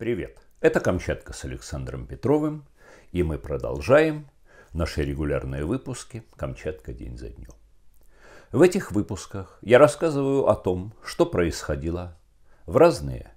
Привет! Это Камчатка с Александром Петровым, и мы продолжаем наши регулярные выпуски «Камчатка день за днем». В этих выпусках я рассказываю о том, что происходило в разные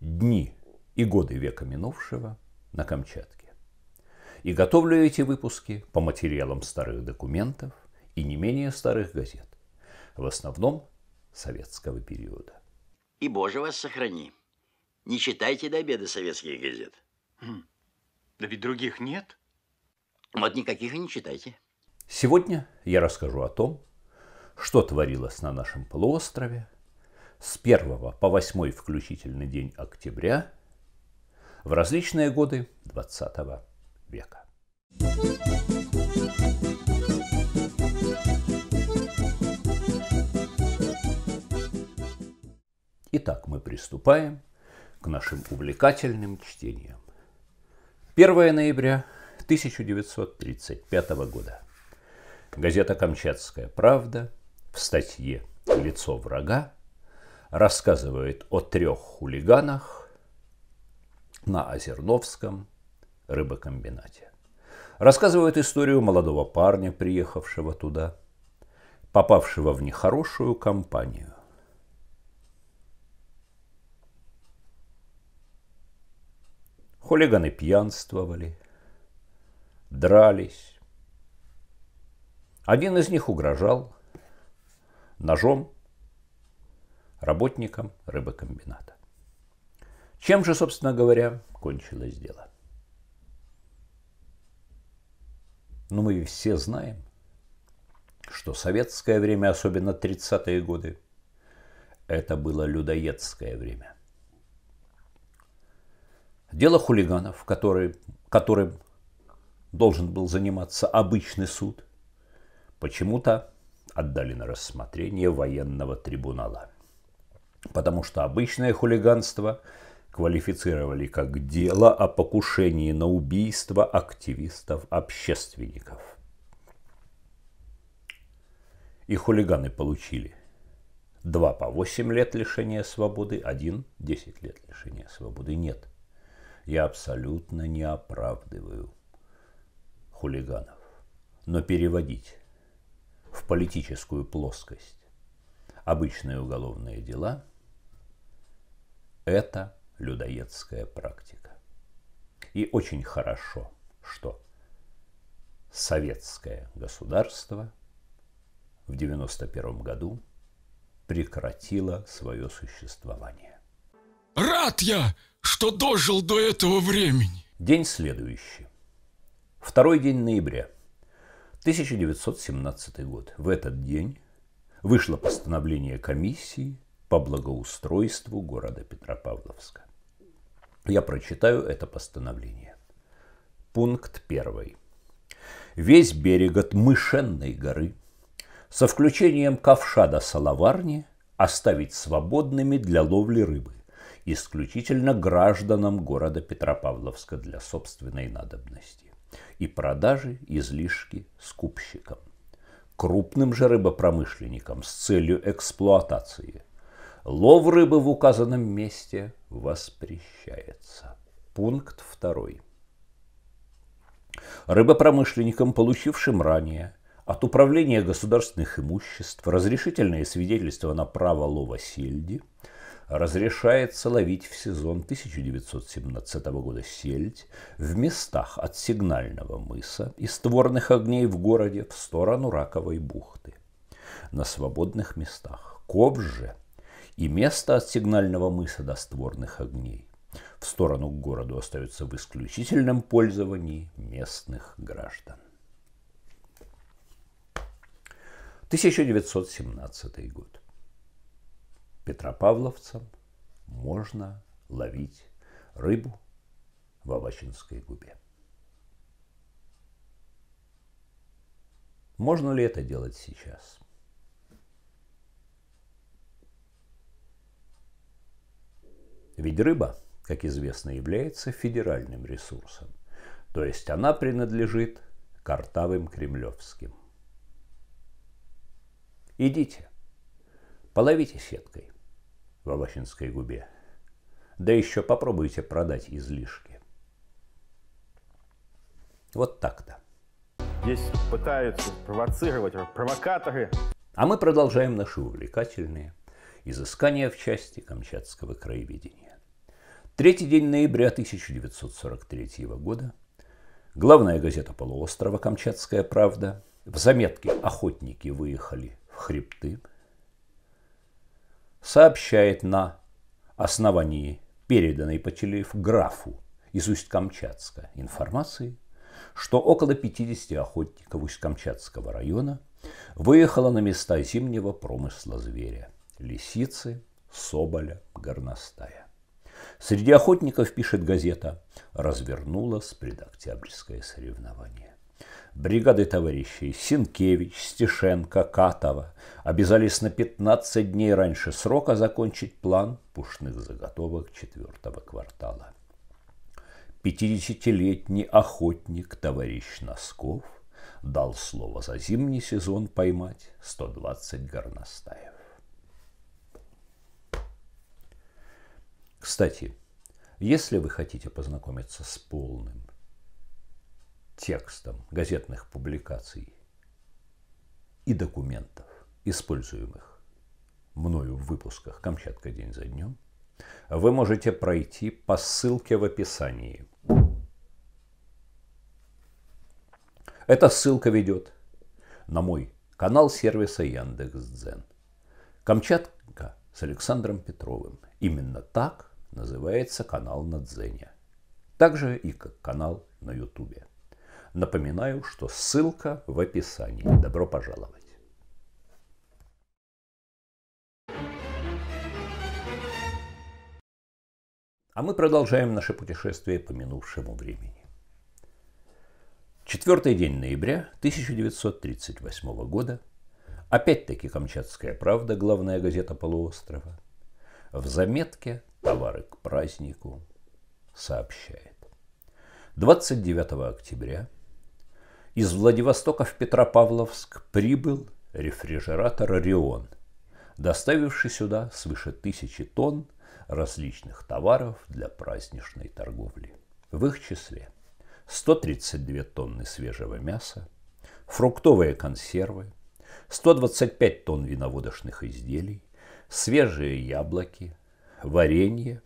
дни и годы века минувшего на Камчатке. И готовлю эти выпуски по материалам старых документов и не менее старых газет, в основном советского периода. И Боже вас сохрани! Не читайте до обеда советские газеты. Хм. Да ведь других нет. Вот никаких и не читайте. Сегодня я расскажу о том, что творилось на нашем полуострове с 1 по 8 включительный день октября в различные годы 20 века. Итак, мы приступаем к нашим увлекательным чтениям. 1 ноября 1935 года. Газета «Камчатская правда» в статье «Лицо врага» рассказывает о трех хулиганах на Озерновском рыбокомбинате. Рассказывает историю молодого парня, приехавшего туда, попавшего в нехорошую компанию – Хулиганы пьянствовали, дрались. Один из них угрожал ножом работникам рыбокомбината. Чем же, собственно говоря, кончилось дело? Но ну, мы все знаем, что советское время, особенно 30-е годы, это было людоедское время – Дело хулиганов, который, которым должен был заниматься обычный суд, почему-то отдали на рассмотрение военного трибунала. Потому что обычное хулиганство квалифицировали как дело о покушении на убийство активистов-общественников. И хулиганы получили два по 8 лет лишения свободы, один 10 лет лишения свободы. Нет я абсолютно не оправдываю хулиганов. Но переводить в политическую плоскость обычные уголовные дела – это людоедская практика. И очень хорошо, что советское государство в 1991 году прекратило свое существование. Рад я, что дожил до этого времени. День следующий. Второй день ноября. 1917 год. В этот день вышло постановление комиссии по благоустройству города Петропавловска. Я прочитаю это постановление. Пункт первый. Весь берег от Мышенной горы со включением ковша до Салаварни оставить свободными для ловли рыбы исключительно гражданам города Петропавловска для собственной надобности и продажи излишки скупщикам, крупным же рыбопромышленникам с целью эксплуатации. Лов рыбы в указанном месте воспрещается. Пункт второй. Рыбопромышленникам, получившим ранее от Управления государственных имуществ разрешительное свидетельство на право лова сельди – разрешается ловить в сезон 1917 года сельдь в местах от сигнального мыса и створных огней в городе в сторону Раковой бухты. На свободных местах Кобже и место от сигнального мыса до створных огней в сторону к городу остаются в исключительном пользовании местных граждан. 1917 год петропавловцам можно ловить рыбу в Авачинской губе. Можно ли это делать сейчас? Ведь рыба, как известно, является федеральным ресурсом, то есть она принадлежит картавым кремлевским. Идите, Половите сеткой в Авахинской губе. Да еще попробуйте продать излишки. Вот так-то. Здесь пытаются провоцировать провокаторы. А мы продолжаем наши увлекательные изыскания в части Камчатского краеведения. Третий день ноября 1943 года. Главная газета полуострова «Камчатская правда». В заметке «Охотники выехали в хребты» сообщает на основании переданной по телеграфу из Усть-Камчатска информации, что около 50 охотников Усть-Камчатского района выехало на места зимнего промысла зверя – лисицы, соболя, горностая. Среди охотников, пишет газета, развернулось предоктябрьское соревнование бригады товарищей Синкевич, Стешенко, Катова обязались на 15 дней раньше срока закончить план пушных заготовок четвертого квартала. 50-летний охотник товарищ Носков дал слово за зимний сезон поймать 120 горностаев. Кстати, если вы хотите познакомиться с полным текстом газетных публикаций и документов, используемых мною в выпусках «Камчатка день за днем», вы можете пройти по ссылке в описании. Эта ссылка ведет на мой канал сервиса Яндекс.Дзен. Камчатка с Александром Петровым. Именно так называется канал на Дзене. Также и как канал на Ютубе. Напоминаю, что ссылка в описании. Добро пожаловать! А мы продолжаем наше путешествие по минувшему времени. Четвертый день ноября 1938 года. Опять-таки «Камчатская правда», главная газета полуострова. В заметке «Товары к празднику» сообщает. 29 октября из Владивостока в Петропавловск прибыл рефрижератор «Орион», доставивший сюда свыше тысячи тонн различных товаров для праздничной торговли. В их числе 132 тонны свежего мяса, фруктовые консервы, 125 тонн виноводочных изделий, свежие яблоки, варенье,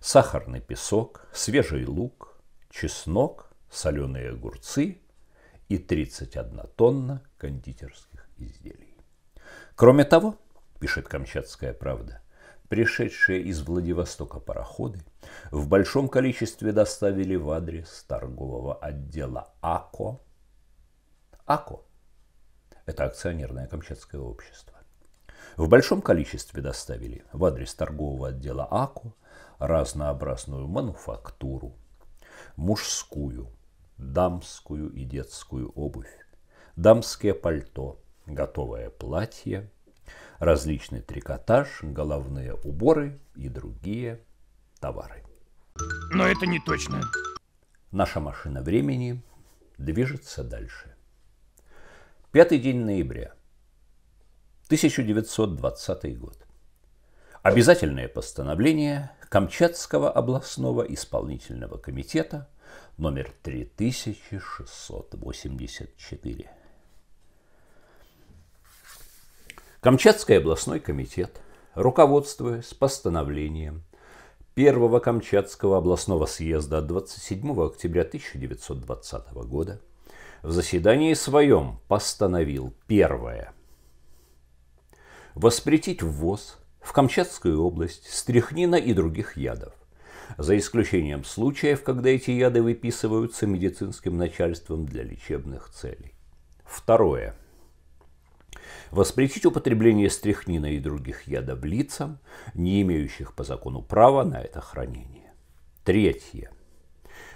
сахарный песок, свежий лук, чеснок, соленые огурцы и 31 тонна кондитерских изделий. Кроме того, пишет Камчатская правда, пришедшие из Владивостока пароходы в большом количестве доставили в адрес торгового отдела АКО. АКО – это акционерное Камчатское общество. В большом количестве доставили в адрес торгового отдела АКО разнообразную мануфактуру, мужскую, дамскую и детскую обувь, дамское пальто, готовое платье, различный трикотаж, головные уборы и другие товары. Но это не точно. Наша машина времени движется дальше. Пятый день ноября. 1920 год. Обязательное постановление Камчатского областного исполнительного комитета – номер 3684. Камчатский областной комитет, руководствуясь постановлением Первого Камчатского областного съезда от 27 октября 1920 года, в заседании своем постановил первое – воспретить ввоз в Камчатскую область стряхнина и других ядов, за исключением случаев, когда эти яды выписываются медицинским начальством для лечебных целей. Второе. Воспретить употребление стряхнина и других ядов лицам, не имеющих по закону права на это хранение. Третье.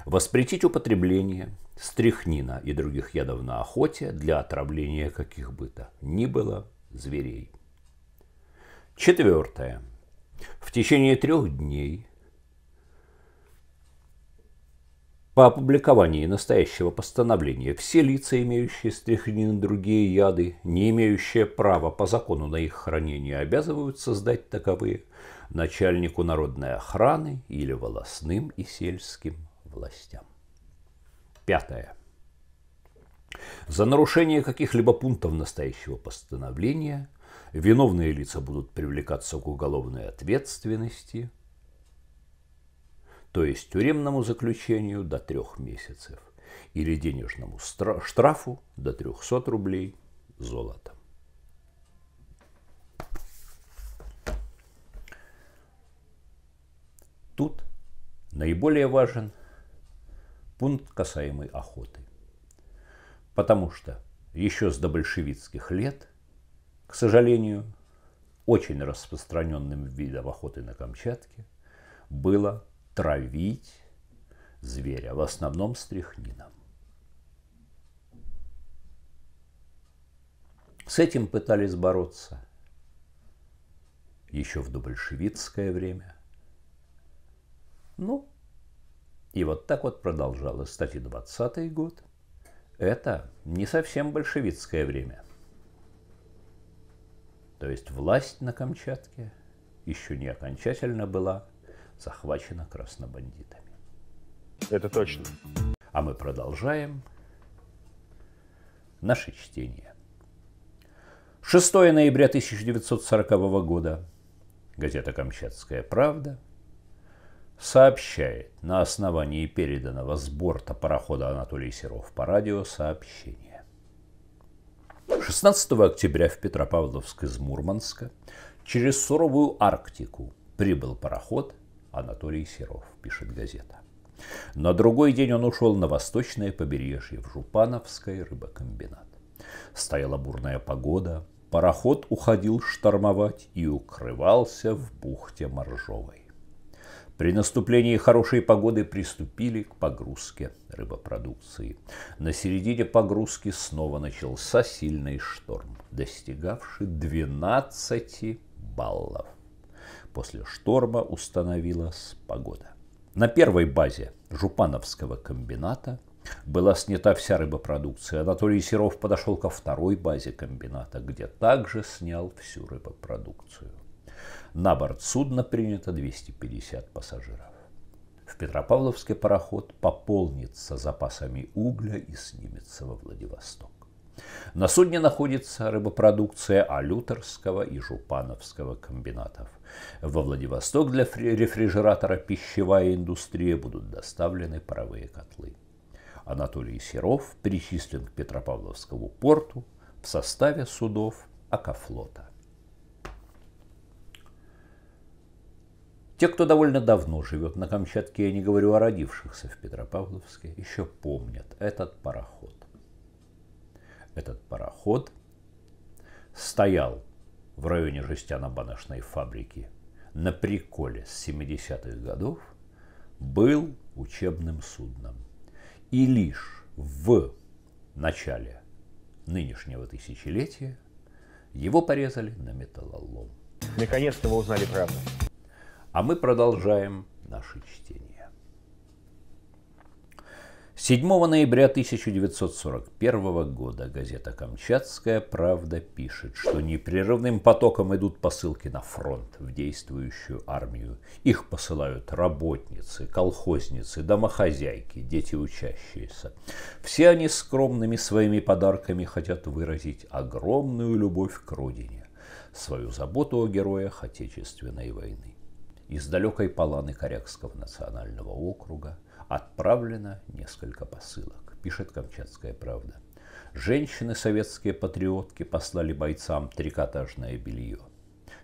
Воспретить употребление стряхнина и других ядов на охоте для отравления каких бы то ни было зверей. Четвертое. В течение трех дней По опубликовании настоящего постановления все лица, имеющие стрихнин другие яды, не имеющие права по закону на их хранение, обязываются сдать таковые начальнику народной охраны или волосным и сельским властям. Пятое. За нарушение каких-либо пунктов настоящего постановления виновные лица будут привлекаться к уголовной ответственности – то есть тюремному заключению до трех месяцев или денежному штрафу до 300 рублей золота. Тут наиболее важен пункт, касаемый охоты. Потому что еще с добольшевистских лет, к сожалению, очень распространенным видом охоты на Камчатке было травить зверя, в основном стряхнином. С этим пытались бороться еще в добольшевистское время. Ну, и вот так вот продолжалось. Кстати, 20 год – это не совсем большевистское время. То есть власть на Камчатке еще не окончательно была – захвачена краснобандитами. Это точно. А мы продолжаем наше чтение. 6 ноября 1940 года газета «Камчатская правда» сообщает на основании переданного с борта парохода Анатолий Серов по радио сообщение. 16 октября в Петропавловск из Мурманска через суровую Арктику прибыл пароход Анатолий Серов, пишет газета. На другой день он ушел на восточное побережье, в Жупановский рыбокомбинат. Стояла бурная погода, пароход уходил штормовать и укрывался в бухте Моржовой. При наступлении хорошей погоды приступили к погрузке рыбопродукции. На середине погрузки снова начался сильный шторм, достигавший 12 баллов после шторма установилась погода. На первой базе Жупановского комбината была снята вся рыбопродукция. Анатолий Серов подошел ко второй базе комбината, где также снял всю рыбопродукцию. На борт судна принято 250 пассажиров. В Петропавловске пароход пополнится запасами угля и снимется во Владивосток. На судне находится рыбопродукция Алюторского и Жупановского комбинатов. Во Владивосток для рефрижератора пищевая индустрия будут доставлены паровые котлы. Анатолий Серов причислен к Петропавловскому порту в составе судов Акафлота. Те, кто довольно давно живет на Камчатке, я не говорю о родившихся в Петропавловске, еще помнят этот пароход. Этот пароход стоял в районе жестяно-баночной фабрики на приколе с 70-х годов, был учебным судном. И лишь в начале нынешнего тысячелетия его порезали на металлолом. Наконец-то вы узнали правду. А мы продолжаем наше чтение. 7 ноября 1941 года газета «Камчатская правда» пишет, что непрерывным потоком идут посылки на фронт в действующую армию. Их посылают работницы, колхозницы, домохозяйки, дети учащиеся. Все они скромными своими подарками хотят выразить огромную любовь к родине, свою заботу о героях Отечественной войны. Из далекой Паланы Корякского национального округа – Отправлено несколько посылок, пишет «Камчатская правда». Женщины советские патриотки послали бойцам трикотажное белье,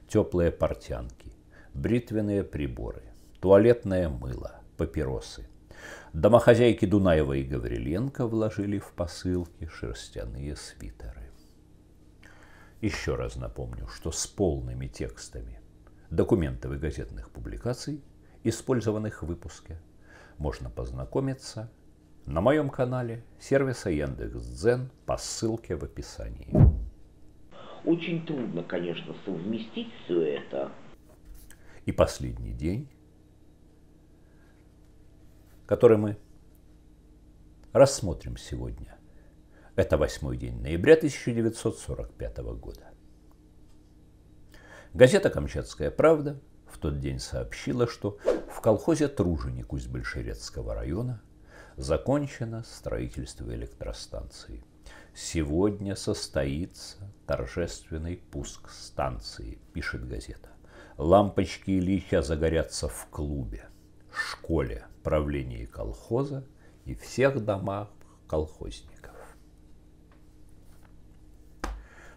теплые портянки, бритвенные приборы, туалетное мыло, папиросы. Домохозяйки Дунаева и Гавриленко вложили в посылки шерстяные свитеры. Еще раз напомню, что с полными текстами документов и газетных публикаций, использованных в выпуске, можно познакомиться на моем канале сервиса Яндекс.Дзен по ссылке в описании. Очень трудно, конечно, совместить все это. И последний день, который мы рассмотрим сегодня. Это восьмой день ноября 1945 года. Газета «Камчатская правда» в тот день сообщила, что в колхозе Труженику из большерецкого района закончено строительство электростанции. Сегодня состоится торжественный пуск станции, пишет газета. Лампочки Ильича загорятся в клубе, школе, правлении колхоза и всех домах колхозников.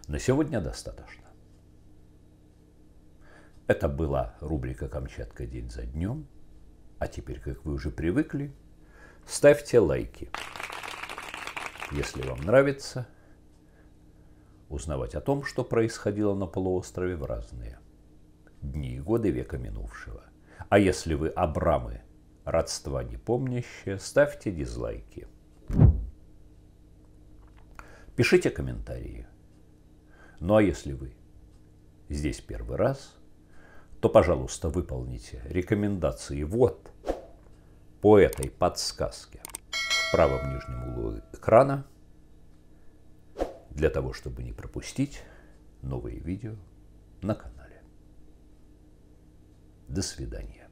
На сегодня достаточно. Это была рубрика «Камчатка день за днем». А теперь, как вы уже привыкли, ставьте лайки, если вам нравится узнавать о том, что происходило на полуострове в разные дни и годы века минувшего. А если вы Абрамы, родства не помнящие, ставьте дизлайки. Пишите комментарии. Ну а если вы здесь первый раз – то, пожалуйста, выполните рекомендации вот по этой подсказке в правом нижнем углу экрана для того, чтобы не пропустить новые видео на канале. До свидания.